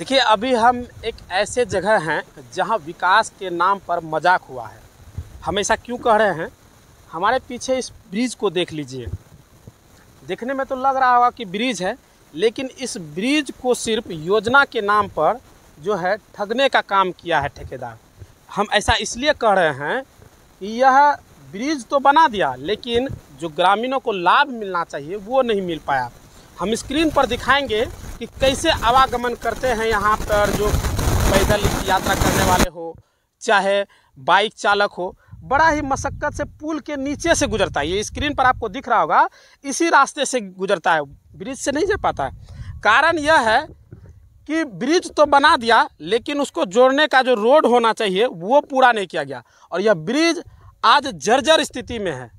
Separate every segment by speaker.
Speaker 1: देखिए अभी हम एक ऐसे जगह हैं जहां विकास के नाम पर मजाक हुआ है हम ऐसा क्यों कह रहे हैं हमारे पीछे इस ब्रिज को देख लीजिए देखने में तो लग रहा होगा कि ब्रिज है लेकिन इस ब्रिज को सिर्फ योजना के नाम पर जो है ठगने का काम किया है ठेकेदार हम ऐसा इसलिए कह रहे हैं कि यह ब्रिज तो बना दिया लेकिन जो ग्रामीणों को लाभ मिलना चाहिए वो नहीं मिल पाया हम स्क्रीन पर दिखाएंगे कि कैसे आवागमन करते हैं यहाँ पर जो पैदल यात्रा करने वाले हो चाहे बाइक चालक हो बड़ा ही मशक्क़त से पुल के नीचे से गुजरता है ये स्क्रीन पर आपको दिख रहा होगा इसी रास्ते से गुजरता है ब्रिज से नहीं जा पाता है कारण यह है कि ब्रिज तो बना दिया लेकिन उसको जोड़ने का जो रोड होना चाहिए वो पूरा नहीं किया गया और यह ब्रिज आज जर्जर स्थिति में है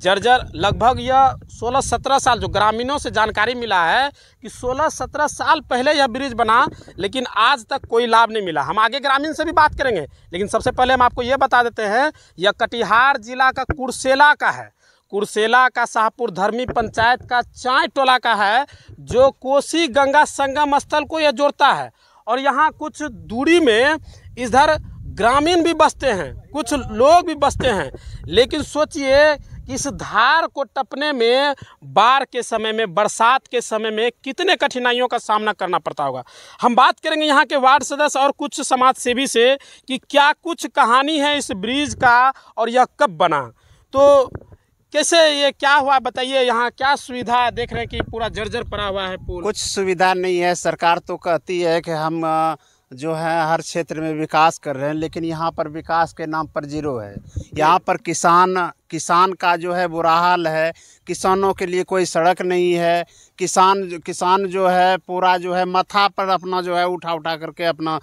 Speaker 1: जर्जर लगभग यह 16-17 साल जो ग्रामीणों से जानकारी मिला है कि 16-17 साल पहले यह ब्रिज बना लेकिन आज तक कोई लाभ नहीं मिला हम आगे ग्रामीण से भी बात करेंगे लेकिन सबसे पहले हम आपको ये बता देते हैं यह कटिहार जिला का कुरसेला का है कुरसेला का शाहपुर धर्मी पंचायत का चाय टोला का है जो कोसी गंगा संगम स्थल को यह जोड़ता है और यहाँ कुछ दूरी में इधर ग्रामीण भी बसते हैं कुछ लोग भी बसते हैं लेकिन सोचिए इस धार को टपने में बाढ़ के समय में बरसात के समय में कितने कठिनाइयों का सामना करना पड़ता होगा हम बात करेंगे यहाँ के वार्ड सदस्य और कुछ समाज सेवी से कि क्या कुछ कहानी है इस ब्रिज का और
Speaker 2: यह कब बना
Speaker 1: तो कैसे ये क्या हुआ बताइए यहाँ क्या सुविधा देख रहे हैं कि पूरा जर्जर पड़ा हुआ है पूरा कुछ
Speaker 2: सुविधा नहीं है सरकार तो कहती है कि हम जो है हर क्षेत्र में विकास कर रहे हैं लेकिन यहाँ पर विकास के नाम पर जीरो है यहाँ पर किसान किसान का जो है बुरा हाल है किसानों के लिए कोई सड़क नहीं है किसान किसान जो है पूरा जो है मथा पर अपना जो है उठा उठा करके अपना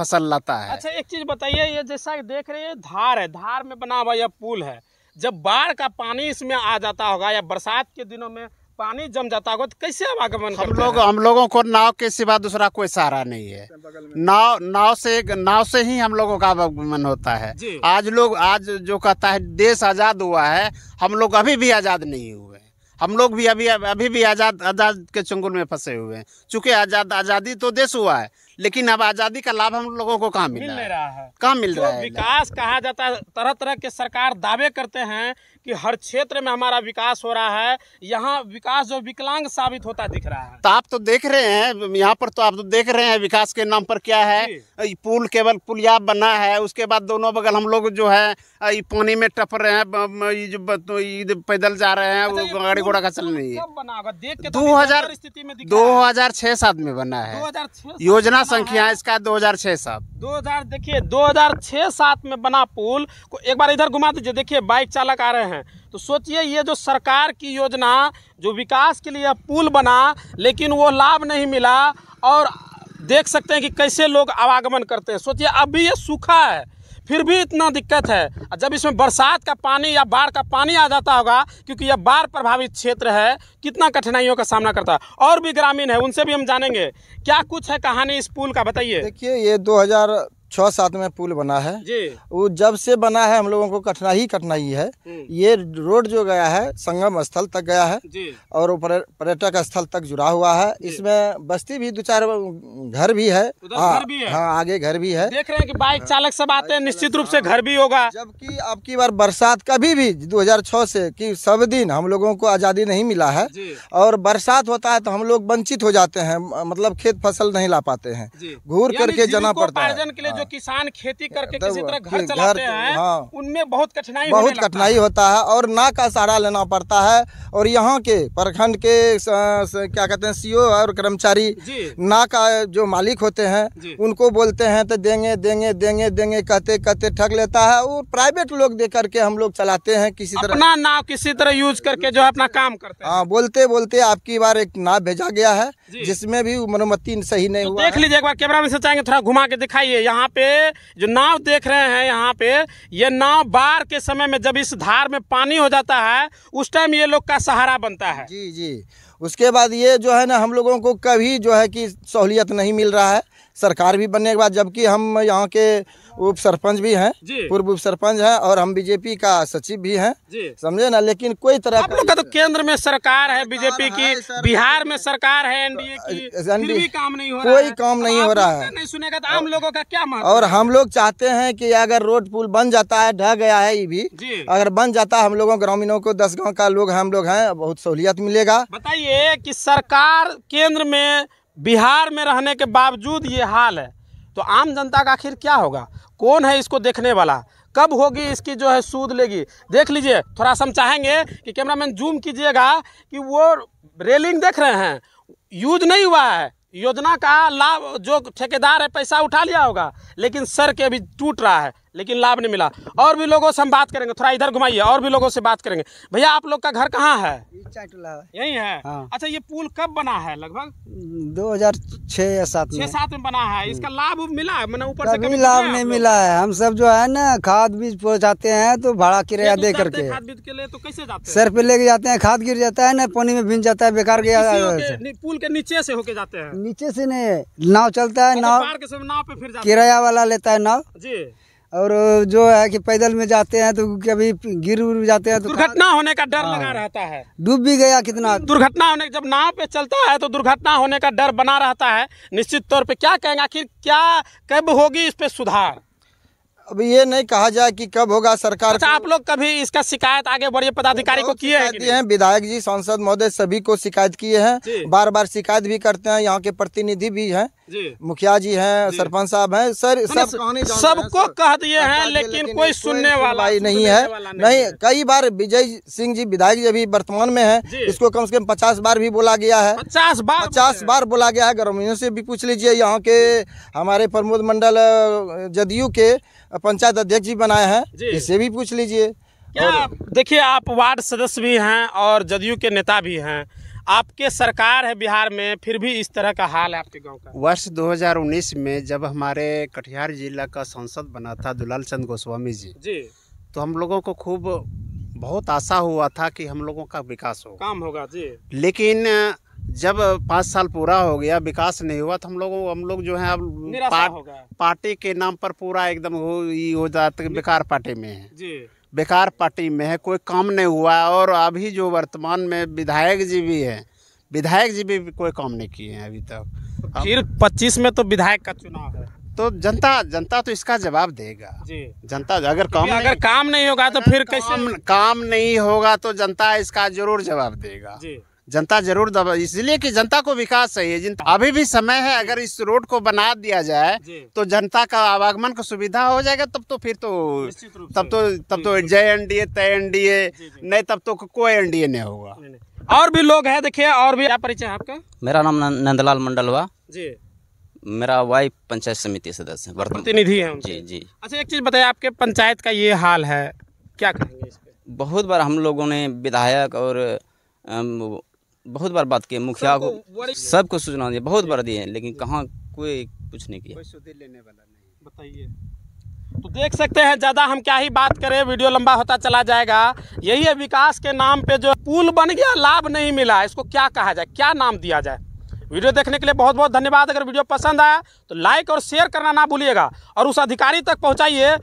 Speaker 2: फसल लाता है
Speaker 1: अच्छा एक चीज़ बताइए ये जैसा देख रहे हैं धार है धार में बना हुआ यह पुल है जब बाढ़ का पानी इसमें आ जाता होगा या बरसात के दिनों में पानी जम जाता होगा तो कैसे हम आगमन हम लोग हम
Speaker 2: लोगों को नाव के सिवा दूसरा कोई सहारा नहीं है नाव नाव से नाव से ही हम लोगों का आगमन होता है आज लोग आज जो कहता है देश आज़ाद हुआ है हम लोग अभी भी आज़ाद नहीं हुए हम लोग भी अभी अभी भी आज़ाद आज़ाद के चंगुल में फंसे हुए हैं चूंकि आज़ाद आज़ादी तो देश हुआ है लेकिन अब आज़ादी का लाभ हम लोगों को कहाँ मिल, मिल रहा है कहाँ मिल रहा है
Speaker 1: विकास कहा जाता है तरह तरह के सरकार दावे करते हैं कि हर क्षेत्र में हमारा विकास हो रहा है यहाँ विकास जो विकलांग साबित होता दिख रहा है
Speaker 2: तो आप तो देख रहे हैं यहाँ पर तो आप तो देख रहे हैं विकास के नाम पर क्या है पुल केवल पुलिया बना है उसके बाद दोनों बगल हम लोग जो है पानी में टप रहे हैं तो ये जो पैदल जा रहे हैं अच्छा, गाड़ी घोड़ा का चल रही है तो दो हजार दो हजार छह सात में बना है योजना क्या संख्या है इसका 2006 सात 2000 देखिए 2006 सात में बना पुल
Speaker 1: को एक बार इधर घुमा दीजिए देखिए बाइक चालक आ रहे हैं तो सोचिए ये जो सरकार की योजना जो विकास के लिए पुल बना लेकिन वो लाभ नहीं मिला और देख सकते हैं कि कैसे लोग आवागमन करते हैं सोचिए अभी ये सूखा है फिर भी इतना दिक्कत है जब इसमें बरसात का पानी या बाढ़ का पानी आ जाता होगा क्योंकि यह बाढ़ प्रभावित क्षेत्र है कितना कठिनाइयों का सामना करता है और भी ग्रामीण है उनसे भी हम जानेंगे क्या कुछ है कहानी इस
Speaker 3: पुल का बताइए देखिए ये 2000 छः सात में पुल बना है वो जब से बना है हम लोगों को कठिनाई कठिनाई है हम्म। ये रोड जो गया है संगम स्थल तक गया है और पर्यटक स्थल तक जुड़ा हुआ है इसमें बस्ती भी दो चार घर हाँ, भी है हाँ आगे घर भी है
Speaker 1: देख रहे हैं कि बाइक चालक सब आते हैं निश्चित रूप से घर भी होगा जबकि
Speaker 3: अब की बार बरसात कभी भी 2006 से की सब दिन हम लोगों को आज़ादी नहीं मिला है और बरसात होता है तो हम लोग वंचित हो जाते हैं मतलब खेत फसल नहीं ला पाते हैं घूर करके जाना पड़ता
Speaker 1: है जो किसान खेती करके किसी तरह घर चलाते तो- हैं हाँ। उनमें बहुत कठिनाई बहुत कठिनाई होता
Speaker 3: है और ना का सहारा लेना पड़ता है और यहाँ के प्रखंड के क्या कहते हैं सीओ और कर्मचारी ना का जो मालिक होते हैं उनको बोलते हैं तो देंगे देंगे देंगे देंगे कहते कहते ठग लेता है वो प्राइवेट लोग दे करके हम लोग चलाते हैं किसी तरह अपना
Speaker 1: नाव किसी तरह यूज करके जो है अपना काम करते
Speaker 3: हैं हाँ बोलते बोलते आपकी बार एक नाव भेजा गया है जिसमें भी मनोमति सही नहीं तो हुआ
Speaker 1: देख लीजिए एक बार कैमरा में से चाहेंगे थोड़ा घुमा के दिखाइए यहाँ पे जो नाव देख रहे हैं यहाँ पे ये नाव बाढ़ के समय में जब इस धार में पानी हो जाता है उस टाइम ये लोग का सहारा बनता है
Speaker 3: जी जी उसके बाद ये जो है ना हम लोगों को कभी जो है कि सहूलियत नहीं मिल रहा है सरकार भी बनने के बाद जबकि हम यहाँ के उप सरपंच भी हैं पूर्व उप सरपंच हैं और हम बीजेपी का सचिव भी हैं समझे ना लेकिन कोई तरह आप का तो केंद्र में सरकार
Speaker 1: है बीजेपी की बिहार में सरकार है एनडीए की भी काम नहीं हो रहा कोई काम तो नहीं हो रहा है तो नहीं सुनेगा तो आम लोगों का क्या और हम
Speaker 3: लोग चाहते हैं कि अगर रोड पुल बन जाता है ढह गया है ये भी अगर बन जाता है हम लोगों ग्रामीणों को दस गाँव का लोग हम लोग हैं बहुत सहूलियत मिलेगा
Speaker 1: बताइए की सरकार केंद्र में बिहार में रहने के बावजूद ये हाल है तो आम जनता का आखिर क्या होगा कौन है इसको देखने वाला कब होगी इसकी जो है सूद लेगी देख लीजिए थोड़ा सा हम चाहेंगे कि कैमरामैन जूम कीजिएगा कि वो रेलिंग देख रहे हैं यूज नहीं हुआ है योजना का लाभ जो ठेकेदार है पैसा उठा लिया होगा लेकिन सर के अभी टूट रहा है लेकिन लाभ नहीं मिला और भी लोगों से हम बात करेंगे थोड़ा इधर घुमाइए और भी लोगों से बात करेंगे भैया आप लोग का घर कहाँ है
Speaker 3: यही
Speaker 1: है हाँ। अच्छा ये पुल कब बना है लगभग
Speaker 3: 2006 या सात छह
Speaker 1: सात में बना है इसका हम्म। लाभ मिला मैंने ऊपर से कभी लाभ नहीं मिला है
Speaker 3: हम सब जो है ना खाद बीज पहुँचाते हैं तो भाड़ा किराया तो दे करके खाद
Speaker 1: बीज के लिए तो कैसे
Speaker 3: जाते सर पे लेके जाते हैं खाद गिर जाता है ना पानी में भिन जाता है बेकार गया
Speaker 1: पुल के नीचे से होके जाते हैं
Speaker 3: नीचे से नहीं नाव चलता है तो नाव
Speaker 1: नाव पे किराया वाला लेता है नाव जी
Speaker 3: और जो है कि पैदल में जाते हैं तो कभी गिर उड़ जाते हैं तो दुर्घटना
Speaker 1: होने का डर लगा हाँ। रहता है
Speaker 3: डूब भी गया कितना
Speaker 1: दुर्घटना होने जब नाव पे चलता है तो दुर्घटना होने का डर बना रहता है निश्चित तौर पे क्या कहेंगे
Speaker 3: आखिर क्या कब होगी इस पे सुधार अब ये नहीं कहा जाए कि कब होगा सरकार अच्छा आप लोग कभी इसका शिकायत आगे बढ़िए पदाधिकारी को किए हैं है, विधायक जी सांसद महोदय सभी को शिकायत किए हैं बार बार शिकायत भी करते हैं यहाँ के प्रतिनिधि भी हैं मुखिया जी हैं सरपंच साहब हैं सर सब सबको कह दिए हैं लेकिन कोई सुनने वाला नहीं है नहीं कई बार विजय सिंह जी विधायक जी अभी वर्तमान में है इसको कम से कम पचास बार भी बोला गया है पचास बार पचास बार बोला गया है ग्रामीणों से भी पूछ लीजिए यहाँ के हमारे प्रमोद मंडल जदयू के पंचायत अध्यक्ष जी बनाए हैं इसे भी पूछ लीजिए
Speaker 1: देखिए आप वार्ड सदस्य भी हैं और जदयू के नेता भी हैं आपके सरकार है बिहार में फिर भी इस तरह का हाल है आपके गांव का
Speaker 2: वर्ष 2019 में जब हमारे कटिहार जिला का सांसद बना था दुलाल चंद गोस्वामी जी जी तो हम लोगों को खूब बहुत आशा हुआ था कि हम लोगों का विकास हो
Speaker 1: काम होगा जी
Speaker 2: लेकिन जब पाँच साल पूरा हो गया विकास नहीं हुआ तो हम लोग हम लोग जो है अब पार्ट, पार्टी के नाम पर पूरा एकदम हो हो जाते बेकार पार्टी में है बेकार पार्टी में है कोई काम नहीं हुआ और अभी जो वर्तमान में विधायक जी भी है विधायक जी भी, कोई काम नहीं किए हैं अभी तक फिर पच्चीस में तो विधायक का चुनाव है तो जनता जनता तो इसका जवाब देगा जनता अगर काम अगर काम नहीं होगा तो फिर कैसे काम नहीं होगा तो जनता इसका जरूर जवाब देगा जनता जरूर दबा इसलिए कि जनता को विकास चाहिए जिन अभी भी समय है अगर इस रोड को बना दिया जाए तो जनता का आवागमन को सुविधा हो जाएगा तब तो फिर तो तब तो तब तो जय एन डी ए तय एन डी ए नहीं तब तो कोई एन डी ए नहीं होगा और भी
Speaker 1: लोग हैं देखिए और भी क्या परिचय आपका
Speaker 2: मेरा नाम नंदलाल मंडल हुआ जी मेरा वाइफ पंचायत समिति सदस्य प्रतिनिधि है जी जी
Speaker 1: अच्छा एक चीज़ बताइए आपके पंचायत का ये हाल
Speaker 2: है क्या कहेंगे इस बहुत बार हम लोगों ने विधायक और बहुत बार बात किए मुखिया को सबको सूचना दिए बहुत बार दिए लेकिन कहाँ कोई कुछ नहीं
Speaker 1: किया बताइए तो देख सकते हैं ज़्यादा हम क्या ही बात करें वीडियो लंबा होता चला जाएगा यही है विकास के नाम पे जो पुल बन गया लाभ नहीं मिला इसको क्या कहा जाए क्या नाम दिया जाए वीडियो देखने के लिए बहुत बहुत धन्यवाद अगर वीडियो पसंद आया तो लाइक और शेयर करना ना भूलिएगा और उस अधिकारी तक पहुँचाइए